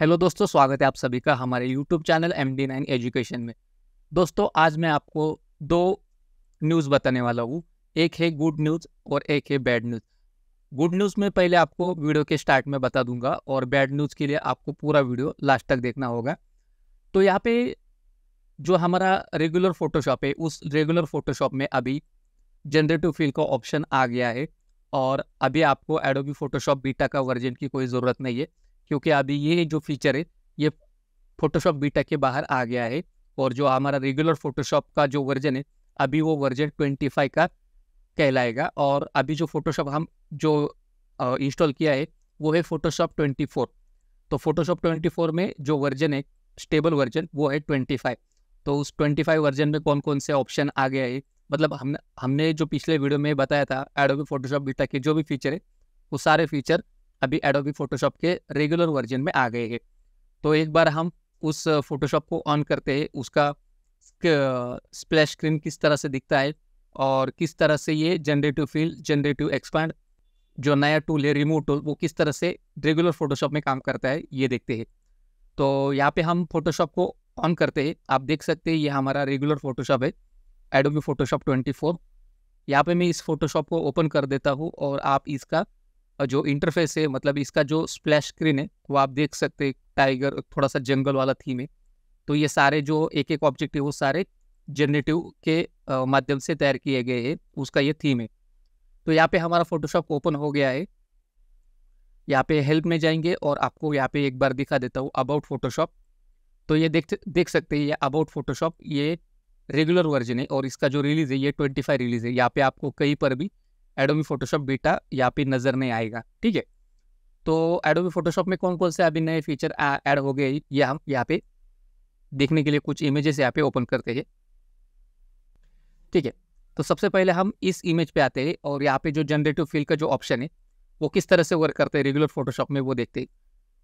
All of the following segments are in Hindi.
हेलो दोस्तों स्वागत है आप सभी का हमारे YouTube channel M D nine education में दोस्तों आज मैं आपको दो न्यूज़ बताने वाला हूँ एक है गुड न्यूज़ और एक है बैड न्यूज़ गुड न्यूज़ में पहले आपको वीडियो के स्टार्ट में बता दूंगा और बैड न्यूज़ के लिए आपको पूरा वीडियो लास्ट तक देखना होगा तो यहाँ पे जो हमारा रेगुलर फ़ोटोशॉप है उस रेगुलर फ़ोटोशॉप में अभी जनरेटिव फील का ऑप्शन आ गया है और अभी आपको एडोबी फ़ोटोशॉप बीटा का वर्जन की कोई ज़रूरत नहीं है क्योंकि अभी ये जो फीचर है ये फोटोशॉप बीटा के बाहर आ गया है और जो हमारा रेगुलर फोटोशॉप का जो वर्जन है अभी वो वर्जन ट्वेंटी फाइव का कहलाएगा और अभी जो फोटोशॉप हम जो इंस्टॉल किया है वो है फोटोशॉप ट्वेंटी फोर तो फोटोशॉप ट्वेंटी फोर में जो वर्जन है स्टेबल वर्जन वो है ट्वेंटी फाइव तो उस ट्वेंटी फाइव वर्जन में कौन कौन से ऑप्शन आ गया है मतलब हमने हमने जो पिछले वीडियो में बताया था एडोबी फोटोशॉप बीटा के जो भी फीचर है वो सारे फीचर अभी एडोबी फोटोशॉप के रेगुलर वर्जन में आ गए हैं तो एक बार हम उस फोटोशॉप को ऑन करते हैं उसका स्प्लैश स्क्रीन किस तरह से दिखता है और किस तरह से ये जनरेटिव फील जनरेटिव एक्सपैंड जो नया टूल है रिमूव टूल वो किस तरह से रेगुलर फोटोशॉप में काम करता है ये देखते हैं तो यहाँ पे हम फोटोशॉप को ऑन करते हैं आप देख सकते हैं ये हमारा रेगुलर फोटोशॉप है एडोबी फोटोशॉप 24 यहाँ पर मैं इस फोटोशॉप को ओपन कर देता हूँ और आप इसका जो इंटरफेस है मतलब इसका जो स्प्लैश स्क्रीन है वो आप देख सकते हैं टाइगर थोड़ा सा जंगल वाला थीम है तो ये सारे जो एक एक ऑब्जेक्ट है वो सारे जनरेटिव के माध्यम से तैयार किए गए हैं उसका ये थीम है तो यहाँ पे हमारा फोटोशॉप ओपन हो गया है यहाँ पे हेल्प में जाएंगे और आपको यहाँ पे एक बार दिखा देता हूँ अबाउट फोटोशॉप तो ये देख देख सकते हैं ये अबाउट फोटोशॉप ये रेगुलर वर्जन है और इसका जो रिलीज़ है ये ट्वेंटी फाइव रिलीज़ है यहाँ पे आपको कहीं पर भी एडोबी फोटोशॉप बीटा यहाँ पे नज़र नहीं आएगा ठीक है तो एडोबी फोटोशॉप में कौन कौन से अभी नए फीचर ऐड हो गए ये हम यहाँ पे देखने के लिए कुछ इमेजेस यहाँ पे ओपन करते हैं ठीक है तो सबसे पहले हम इस इमेज पे आते हैं और यहाँ पे जो जनरेटिव फील का जो ऑप्शन है वो किस तरह से वर्क करते हैं रेगुलर फोटोशॉप में वो देखते हैं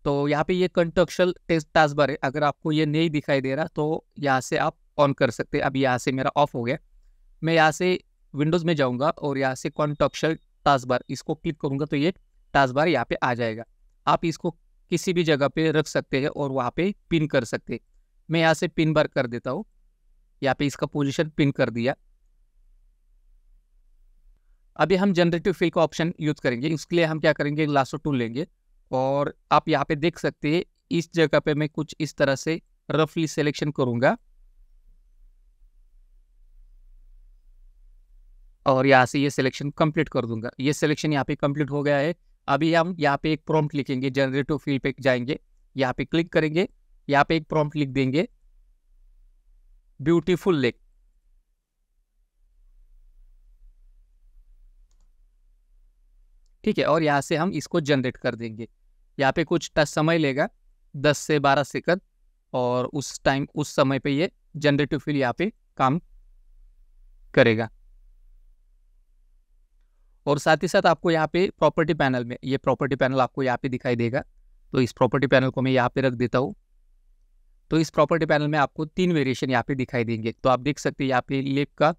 तो यहाँ पे ये कंट्रक्शल टेस्ट टास्क बार है अगर आपको ये नहीं दिखाई दे रहा तो यहाँ से आप ऑन कर सकते हैं अब यहाँ से मेरा ऑफ हो गया मैं यहाँ से विंडोज़ में जाऊंगा और यहाँ से कॉन्टॉपशल टास्क बार इसको क्लिक करूंगा तो ये टास्क बार यहाँ पे आ जाएगा आप इसको किसी भी जगह पे रख सकते हैं और वहाँ पे पिन कर सकते हैं मैं यहाँ से पिन बार कर देता हूँ यहाँ पे इसका पोजिशन पिन कर दिया अभी हम जनरेटिव फिल का ऑप्शन यूज़ करेंगे उसके लिए हम क्या करेंगे लासो टूल लेंगे और आप यहाँ पे देख सकते हैं इस जगह पे मैं कुछ इस तरह से रफली सिलेक्शन करूंगा और यहाँ से ये सिलेक्शन कंप्लीट कर दूंगा ये सिलेक्शन यहाँ पे कंप्लीट हो गया है अभी हम यहाँ पे एक प्रॉम्प्ट लिखेंगे जनरेटिव फील्ड पे जाएंगे यहाँ पे क्लिक करेंगे यहाँ पे एक प्रॉम्प्ट लिख देंगे ब्यूटीफुल लेक ठीक है और यहाँ से हम इसको जनरेट कर देंगे यहाँ पे कुछ समय लेगा दस से बारह सेकंड और उस टाइम उस समय पे ये जनरेटिव फील यहाँ पे काम करेगा और साथ ही साथ आपको यहाँ पे प्रॉपर्टी पैनल में ये प्रॉपर्टी पैनल आपको यहाँ पे दिखाई देगा तो इस प्रॉपर्टी पैनल को मैं यहाँ पे रख देता हूँ तो इस प्रॉपर्टी पैनल में आपको तीन वेरिएशन यहाँ पे दिखाई देंगे तो आप देख सकते हैं यहाँ पे लेप का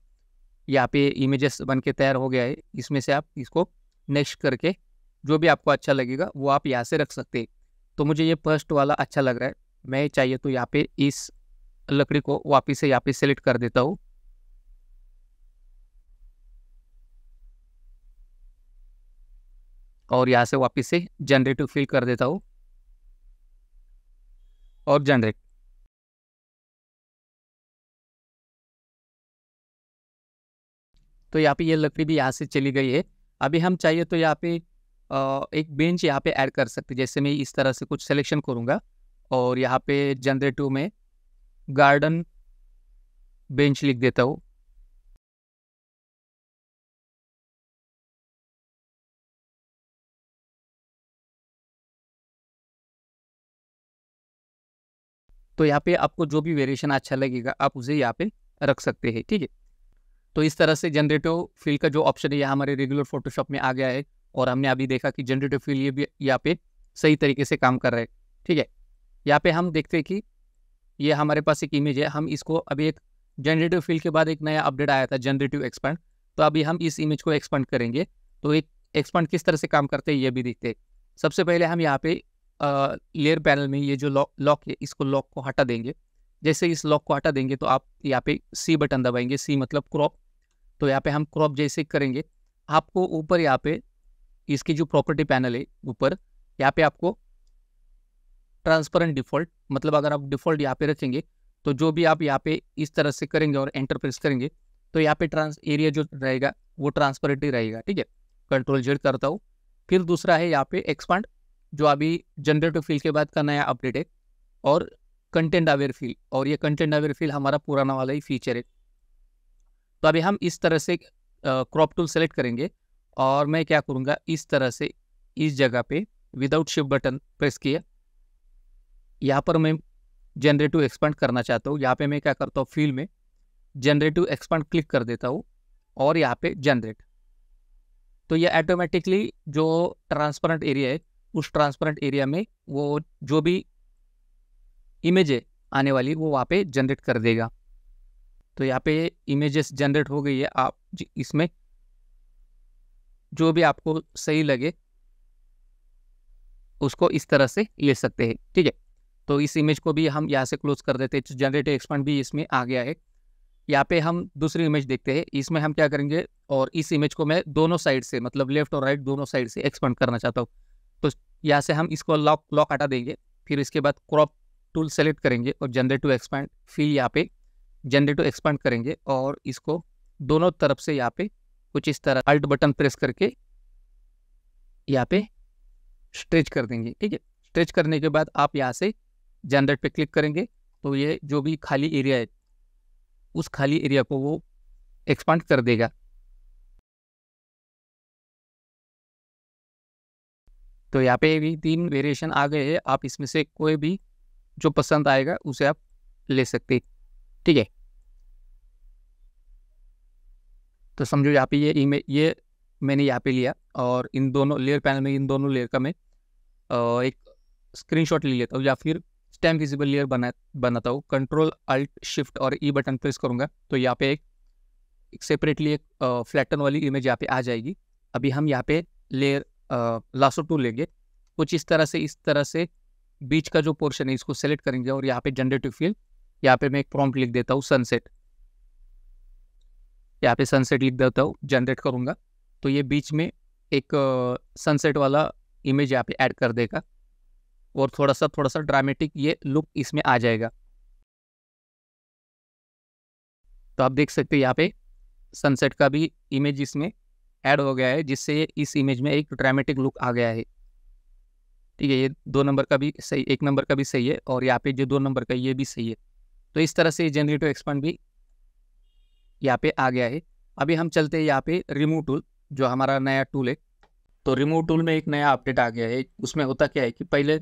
यहाँ पे इमेजेस बन के तैयार हो गया है इसमें से आप इसको नेक्स्ट करके जो भी आपको अच्छा लगेगा वो आप यहाँ से रख सकते हैं तो मुझे ये फर्स्ट वाला अच्छा लग रहा है मैं चाहिए तो यहाँ पे इस लकड़ी को वापिस से यहाँ पे सेलेक्ट कर देता हूँ और यहाँ से वापस से जनरेट फिल कर देता हूँ और जनरेट तो यहाँ पे ये लकड़ी भी यहाँ से चली गई है अभी हम चाहिए तो यहाँ पे एक बेंच यहाँ पे ऐड कर सकते जैसे मैं इस तरह से कुछ सिलेक्शन करूँगा और यहाँ पे जनरेटिव में गार्डन बेंच लिख देता हूँ तो यहाँ पे आपको जो भी वेरिएशन अच्छा लगेगा आप उसे यहाँ पे रख सकते हैं ठीक है तो इस तरह से जनरेटिव फील्ड का जो ऑप्शन है यह हमारे रेगुलर फोटोशॉप में आ गया है और हमने अभी देखा कि जनरेटिव फील्ड ये भी यहाँ पे सही तरीके से काम कर रहे हैं ठीक है यहाँ पे हम देखते हैं कि ये हमारे पास एक इमेज है हम इसको अभी एक जनरेटिव फील्ड के बाद एक नया अपडेट आया था जनरेटिव एक्सपेंड तो अभी हम इस इमेज को एक्सपेंड करेंगे तो एक एक्सपेंड किस तरह से काम करते हैं ये भी देखते हैं सबसे पहले हम यहाँ पे लेयर पैनल में ये जो लॉक लॉक है इसको लॉक को हटा देंगे जैसे इस लॉक को हटा देंगे तो आप यहाँ पे सी बटन दबाएंगे सी मतलब क्रॉप तो यहाँ पे हम क्रॉप जैसे करेंगे आपको ऊपर यहाँ पे इसकी जो प्रॉपर्टी पैनल है ऊपर यहाँ पे आपको ट्रांसपेरेंट डिफ़ॉल्ट मतलब अगर आप डिफ़ॉल्ट यहाँ पे रखेंगे तो जो भी आप यहाँ पे इस तरह से करेंगे और एंटर प्रेस करेंगे तो यहाँ पे ट्रांस एरिया जो रहेगा वो ट्रांसपेरेंट ही रहेगा ठीक है कंट्रोल जेड करता हूँ फिर दूसरा है यहाँ पे एक्सपांड जो अभी जनरेटिव फील्ड के बाद का नया अपडेट है और कंटेंट अवेयर फील्ड और ये कंटेंट अवेयर फील्ड हमारा पुराना वाला ही फीचर है तो अभी हम इस तरह से क्रॉप टूल सेलेक्ट करेंगे और मैं क्या करूँगा इस तरह से इस जगह पे विदाउट शिफ्ट बटन प्रेस किया यहाँ पर मैं जनरेटिव एक्सपांड करना चाहता हूँ यहाँ पे मैं क्या करता हूँ फील्ड में जनरेटिव एक्सपांड क्लिक कर देता हूँ और यहाँ पे जनरेट तो ये ऑटोमेटिकली जो ट्रांसपेरेंट एरिया है उस ट्रांसपेरेंट एरिया में वो जो भी इमेज आने वाली वो वहाँ पे जनरेट कर देगा तो यहाँ पे इमेजेस जनरेट हो गई है आप इसमें जो भी आपको सही लगे उसको इस तरह से ले सकते हैं ठीक है तो इस इमेज को भी हम यहाँ से क्लोज कर देते हैं जनरेट एक्सपांड भी इसमें आ गया है यहाँ पे हम दूसरी इमेज देखते हैं इसमें हम क्या करेंगे और इस इमेज को मैं दोनों साइड से मतलब लेफ्ट और राइट दोनों साइड से एक्सपांड करना चाहता हूँ यहाँ से हम इसको लॉक लॉक हटा देंगे फिर इसके बाद क्रॉप टूल सेलेक्ट करेंगे और जनरेट टू एक्सपैंड फिर यहाँ पे जनरेट टू एक्सपैंड करेंगे और इसको दोनों तरफ से यहाँ पे कुछ इस तरह अल्ट बटन प्रेस करके यहाँ पे स्ट्रेच कर देंगे ठीक है स्ट्रेच करने के बाद आप यहाँ से जनरेट पे क्लिक करेंगे तो ये जो भी खाली एरिया है उस खाली एरिया को वो एक्सपांड कर देगा तो यहाँ पे भी तीन वेरिएशन आ गए हैं आप इसमें से कोई भी जो पसंद आएगा उसे आप ले सकते ठीक है तो समझो यहाँ पे ये इमेज ये मैंने यहाँ पे लिया और इन दोनों लेयर पैनल में इन दोनों लेयर का मैं एक स्क्रीनशॉट ले लेता हूँ या फिर स्टैम विजिबल लेयर बना बनाता हूँ कंट्रोल अल्ट शिफ्ट और ई बटन प्रेस करूँगा तो यहाँ पे एक, एक सेपरेटली एक फ्लैटन वाली इमेज यहाँ पे आ जाएगी अभी हम यहाँ पे लेयर लासो टू लेंगे कुछ इस तरह से इस तरह से बीच का जो पोर्शन है इसको सेलेक्ट करेंगे और यहाँ पे जनरेटिव फील्ड यहाँ पे मैं एक प्रॉम्प्ट लिख देता हूँ सनसेट यहाँ पे सनसेट लिख देता हूँ जनरेट करूँगा तो ये बीच में एक सनसेट वाला इमेज यहाँ पे ऐड कर देगा और थोड़ा सा थोड़ा सा ड्रामेटिक ये लुक इसमें आ जाएगा तो आप देख सकते हैं यहाँ पे सनसेट का भी इमेज इसमें ऐड हो गया है जिससे इस इमेज में एक ड्रामेटिक लुक आ गया है ठीक है ये दो नंबर का भी सही एक नंबर का भी सही है और यहाँ पे जो दो नंबर का ये भी सही है तो इस तरह से जनरेटिव एक्सपांड भी यहाँ पे आ गया है अभी हम चलते हैं यहाँ पे रिमूव टूल जो हमारा नया टूल है तो रिमूव टूल में एक नया अपडेट आ गया है उसमें होता क्या है कि पहले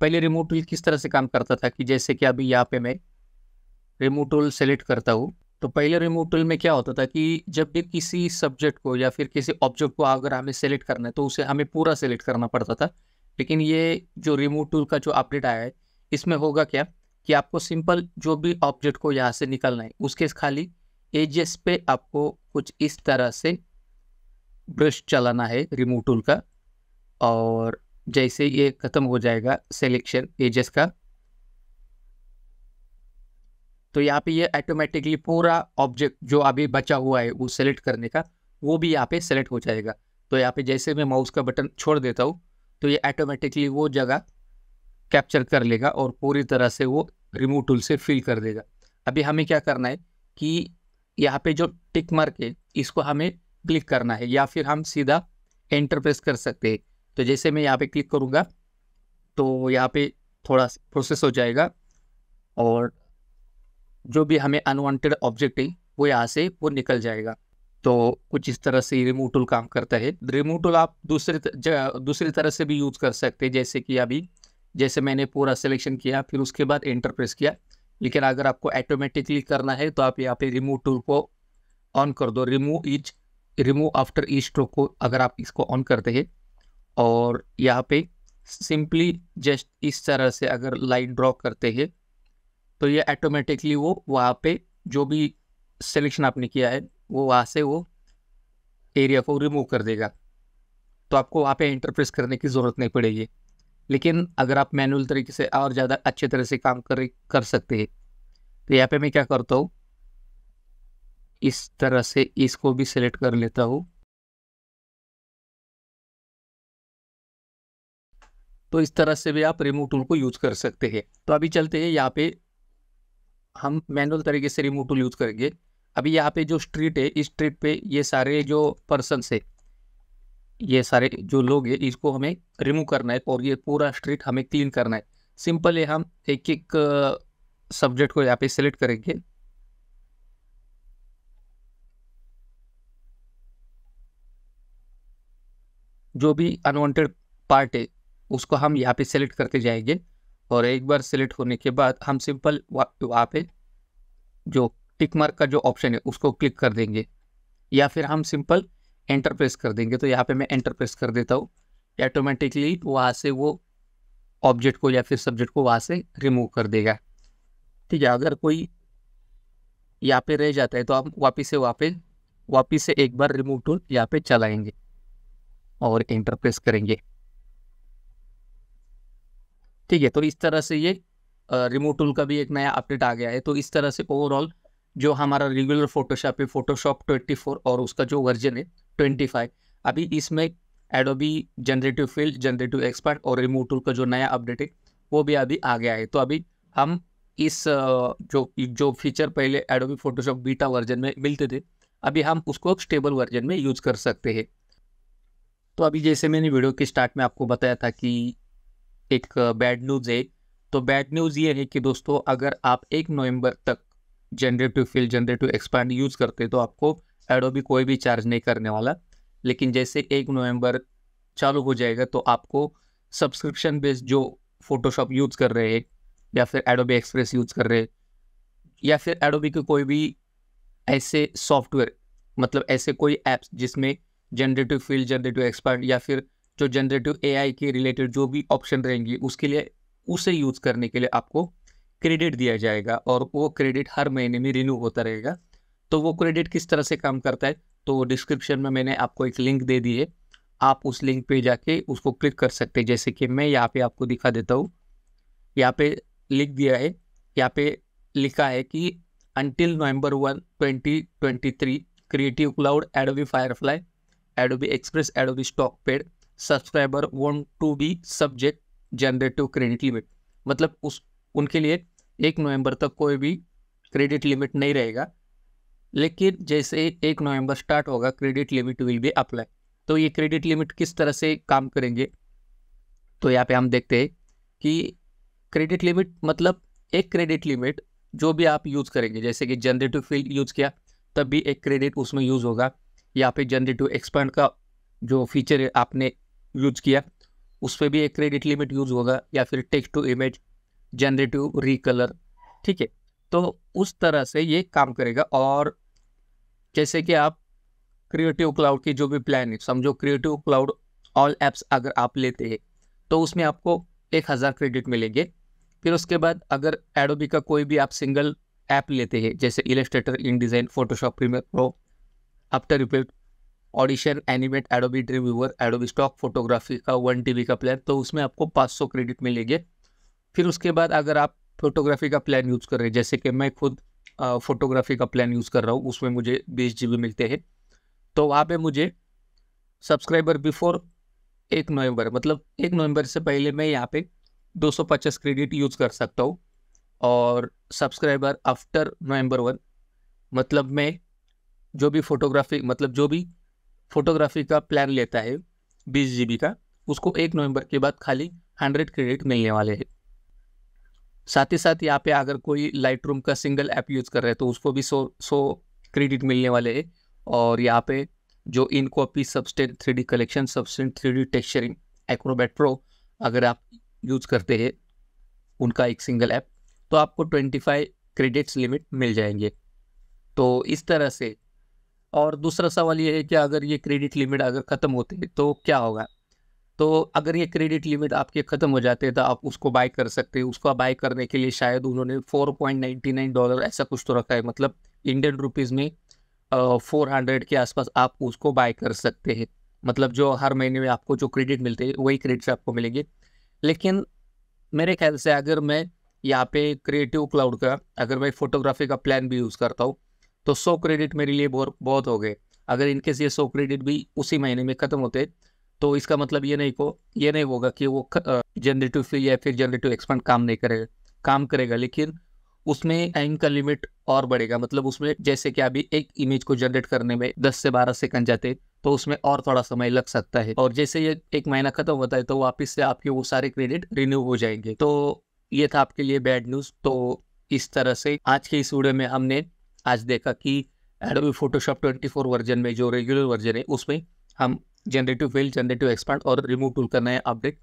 पहले रिमूव टूल किस तरह से काम करता था कि जैसे कि अभी यहाँ पे मैं रिमूव टूल सेलेक्ट करता हूँ तो पहले रिमूव टूल में क्या होता था कि जब भी किसी सब्जेक्ट को या फिर किसी ऑब्जेक्ट को अगर हमें सेलेक्ट करना है तो उसे हमें पूरा सेलेक्ट करना पड़ता था लेकिन ये जो रिमूव टूल का जो अपडेट आया है इसमें होगा क्या कि आपको सिंपल जो भी ऑब्जेक्ट को यहाँ से निकलना है उसके खाली एजेस पे आपको कुछ इस तरह से ब्रश चलाना है रिमूव टूल का और जैसे ये ख़त्म हो जाएगा सिलेक्शन एजेस का तो यहाँ पे ये ऑटोमेटिकली पूरा ऑब्जेक्ट जो अभी बचा हुआ है वो सेलेक्ट करने का वो भी यहाँ पे सेलेक्ट हो जाएगा तो यहाँ पे जैसे मैं माउस का बटन छोड़ देता हूँ तो ये ऑटोमेटिकली वो जगह कैप्चर कर लेगा और पूरी तरह से वो रिमूव टूल से फिल कर देगा अभी हमें क्या करना है कि यहाँ पे जो टिक मार्क है इसको हमें क्लिक करना है या फिर हम सीधा एंटर प्रेस कर सकते हैं तो जैसे मैं यहाँ पे क्लिक करूँगा तो यहाँ पे थोड़ा प्रोसेस हो जाएगा और जो भी हमें अनवांटेड ऑब्जेक्ट है वो यहाँ से वो निकल जाएगा तो कुछ इस तरह से रिमूव टूल काम करता है रिमूव टूल आप दूसरे दूसरी तरह से भी यूज़ कर सकते हैं जैसे कि अभी जैसे मैंने पूरा सिलेक्शन किया फिर उसके बाद एंटर प्रेस किया लेकिन अगर आपको ऑटोमेटिकली करना है तो आप यहाँ पे रिमूव टूल को ऑन कर दो remove each remove after each stroke को अगर आप इसको ऑन करते हैं और यहाँ पे सिंपली जस्ट इस तरह से अगर लाइन ड्रॉ करते हैं तो ये ऑटोमेटिकली वो वहाँ पे जो भी सिलेक्शन आपने किया है वो वहाँ से वो एरिया को रिमूव कर देगा तो आपको वहाँ पे इंटरप्रेस करने की ज़रूरत नहीं पड़ेगी लेकिन अगर आप मैनुअल तरीके से और ज़्यादा अच्छे तरह से काम कर कर सकते हैं तो यहाँ पे मैं क्या करता हूँ इस तरह से इसको भी सिलेक्ट कर लेता हूँ तो इस तरह से भी आप रिमूव टूल को यूज कर सकते हैं तो अभी चलते हैं यहाँ पे हम मैनुअल तरीके से रिमूव टूल यूज़ करेंगे अभी यहाँ पे जो स्ट्रीट है इस स्ट्रीट पे ये सारे जो पर्सनस है ये सारे जो लोग हैं इसको हमें रिमूव करना है और ये पूरा स्ट्रीट हमें क्लीन करना है सिंपल है हम एक एक सब्जेक्ट को यहाँ पे सिलेक्ट करेंगे जो भी अनवांटेड पार्ट है उसको हम यहाँ पे सेलेक्ट करते जाएंगे और एक बार सिलेक्ट होने के बाद हम सिंपल वहाँ पे जो टिक मार्क का जो ऑप्शन है उसको क्लिक कर देंगे या फिर हम सिंपल एंटर प्रेस कर देंगे तो यहाँ पे मैं एंटर प्रेस कर देता हूँ ऑटोमेटिकली वहाँ से वो ऑब्जेक्ट को या फिर सब्जेक्ट को वहाँ से रिमूव कर देगा ठीक है अगर कोई यहाँ पे रह जाता है तो आप वापिस से वहाँ पे वापिस से एक बार रिमूव टूल यहाँ पे चलाएंगे और एंटर प्रेस करेंगे ठीक है तो इस तरह से ये रिमोट टूल का भी एक नया अपडेट आ गया है तो इस तरह से ओवरऑल जो हमारा रेगुलर फोटोशॉप है फोटोशॉप 24 और उसका जो वर्जन है 25 अभी इसमें Adobe generative field generative expert और रिमोट टूल का जो नया अपडेट है वो भी अभी आ गया है तो अभी हम इस जो जो फीचर पहले एडोबी फोटोशॉप बीटा वर्जन में मिलते थे अभी हम उसको स्टेबल वर्जन में यूज कर सकते हैं तो अभी जैसे मैंने वीडियो के स्टार्ट में आपको बताया था कि एक बैड न्यूज़ है तो बैड न्यूज़ ये है कि दोस्तों अगर आप एक नवंबर तक generative fill generative expand use करते तो आपको एडोबी कोई भी चार्ज नहीं करने वाला लेकिन जैसे एक नवंबर चालू हो जाएगा तो आपको सब्सक्रिप्शन बेस्ड जो फोटोशॉप यूज़ कर रहे हैं या फिर एडोबी एक्सप्रेस यूज़ कर रहे हैं या फिर एडोबी के कोई भी ऐसे सॉफ्टवेयर मतलब ऐसे कोई ऐप्स जिसमें जनरेटिव फील्ड जनरेटिव एक्सपर्ट या फिर जो जनरेटिव एआई के रिलेटेड जो भी ऑप्शन रहेंगी उसके लिए उसे यूज़ करने के लिए आपको क्रेडिट दिया जाएगा और वो क्रेडिट हर महीने में रिन्यू होता रहेगा तो वो क्रेडिट किस तरह से काम करता है तो डिस्क्रिप्शन में मैंने आपको एक लिंक दे दी है आप उस लिंक पे जाके उसको क्लिक कर सकते हैं जैसे कि मैं यहाँ पे आपको दिखा देता हूँ यहाँ पे लिख दिया है यहाँ पे लिखा है कि until November one twenty twenty three creative cloud Adobe Firefly Adobe Express Adobe Stock paid subscriber won't to be subject generative credit limit मतलब उस उनके लिए एक नवंबर तक कोई भी क्रेडिट लिमिट नहीं रहेगा लेकिन जैसे एक नवंबर स्टार्ट होगा credit limit will be apply तो ये क्रेडिट लिमिट किस तरह से काम करेंगे तो यहाँ पे हम देखते हैं कि क्रेडिट लिमिट मतलब एक क्रेडिट लिमिट जो भी आप यूज़ करेंगे जैसे कि जनरेटिव फील्ड यूज़ किया तब भी एक क्रेडिट उसमें यूज़ होगा यहाँ पे जनरेटिव एक्सपांड का जो फीचर है आपने यूज किया उस पर भी एक क्रेडिट लिमिट यूज़ होगा या फिर text to image generative recolor ठीक है तो उस तरह से ये काम करेगा और जैसे कि आप क्रिएटिव क्लाउड की जो भी प्लान है समझो क्रिएटिव क्लाउड ऑल एप्स अगर आप लेते हैं तो उसमें आपको एक हज़ार क्रेडिट मिलेंगे फिर उसके बाद अगर एडोबी का कोई भी आप सिंगल ऐप लेते हैं जैसे Illustrator InDesign Photoshop Premiere Pro After Effect Audition Animate Adobe reviewer Adobe Stock photography का वन टी का प्लान तो उसमें आपको 500 क्रेडिट मिलेंगे फिर उसके बाद अगर आप फोटोग्राफी का प्लान यूज़ कर रहे हैं जैसे कि मैं खुद फोटोग्राफी का प्लान यूज़ कर रहा हूँ उसमें मुझे बीस जी मिलते हैं तो वहाँ पर मुझे सब्सक्राइबर बिफोर एक नवंबर मतलब एक नवंबर से पहले मैं यहाँ पे 250 क्रेडिट यूज़ कर सकता हूँ और सब्सक्राइबर आफ्टर नवंबर वन मतलब मैं जो भी फोटोग्राफी मतलब जो भी फोटोग्राफी का प्लान लेता है बीस जी का उसको एक नवंबर के बाद खाली हंड्रेड क्रेडिट मिलने वाले हैं साथ ही साथ यहाँ पे अगर कोई लाइट रूम का सिंगल ऐप यूज़ कर रहे हैं तो उसको भी सौ सौ क्रेडिट मिलने वाले हैं और यहाँ पे जो InCopy Substance three D collection Substance three D texturing Acrobat Pro अगर आप यूज करते हैं उनका एक सिंगल ऐप तो आपको ट्वेंटी फाइव क्रेडिट्स लिमिट मिल जाएंगे तो इस तरह से और दूसरा सवाल ये है कि अगर ये क्रेडिट लिमिट अगर ख़त्म होती है तो क्या होगा तो अगर ये क्रेडिट लिमिट आपके ख़त्म हो जाते हैं तो आप उसको बाय कर सकते हैं उसको बाय करने के लिए शायद उन्होंने 4.99 डॉलर ऐसा कुछ तो रखा है मतलब इंडियन रुपीज़ में फोर हंड्रेड के आसपास आप उसको बाय कर सकते हैं मतलब जो हर महीने में आपको जो क्रेडिट मिलते हैं वही क्रेडिट आपको मिलेंगे लेकिन मेरे ख्याल से अगर मैं यहाँ पे क्रिएटिव क्लाउड का अगर मैं फोटोग्राफी का प्लान भी यूज़ करता हूँ तो सौ क्रेडिट मेरे लिए बहुत हो गए अगर इनकेस ये सौ क्रेडिट भी उसी महीने में ख़त्म होते तो इसका मतलब ये नहीं को ये नहीं होगा कि वो जनरेटिव फी या फिर जनरेटिव एक्सपेंड काम नहीं करेगा काम करेगा लेकिन उसमें टाइम का लिमिट और बढ़ेगा मतलब उसमें जैसे कि अभी एक इमेज को जनरेट करने में 10 से 12 सेकंड जाते तो उसमें और थोड़ा समय लग सकता है और जैसे ये एक महीना खत्म होता है तो वापस से आपके वो सारे क्रेडिट रिन्यू हो जाएंगे तो ये था आपके लिए बैड न्यूज़ तो इस तरह से आज के इस वीडियो में हमने आज देखा कि एडोबी फोटोशॉप 24 वर्जन में जो रेगुलर वर्जन है उसमें हम जनरेटिव फिल जनरेटिव एक्सपांड और रिमूव टूल का नया अपडेट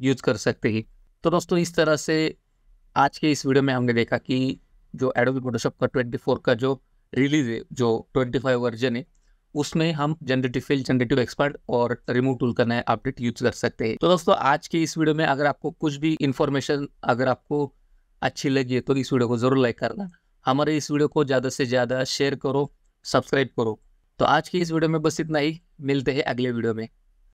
यूज कर सकते हैं तो दोस्तों इस तरह से आज के इस वीडियो में हमने देखा कि जो एडोबी फोटोशॉप का 24 का जो रिलीज है जो 25 वर्जन है उसमें हम जनरेटिव फिल जनरेटिव एक्सपर्ट और रिमूव टूल का नया अपडेट यूज कर सकते हैं तो दोस्तों आज के इस वीडियो में अगर आपको कुछ भी इन्फॉर्मेशन अगर आपको अच्छी लगी है तो इस वीडियो को जरूर लाइक करना हमारे इस वीडियो को ज़्यादा से ज़्यादा शेयर करो सब्सक्राइब करो तो आज की इस वीडियो में बस इतना ही मिलते हैं अगले वीडियो में